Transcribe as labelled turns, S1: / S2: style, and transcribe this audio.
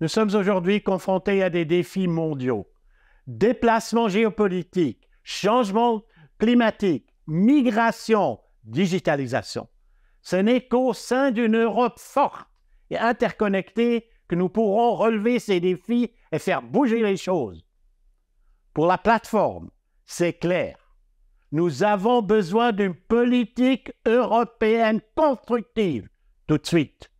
S1: Nous sommes aujourd'hui confrontés à des défis mondiaux. Déplacement géopolitique, changement climatique, migration, digitalisation. Ce n'est qu'au sein d'une Europe forte et interconnectée que nous pourrons relever ces défis et faire bouger les choses. Pour la plateforme, c'est clair. Nous avons besoin d'une politique européenne constructive tout de suite.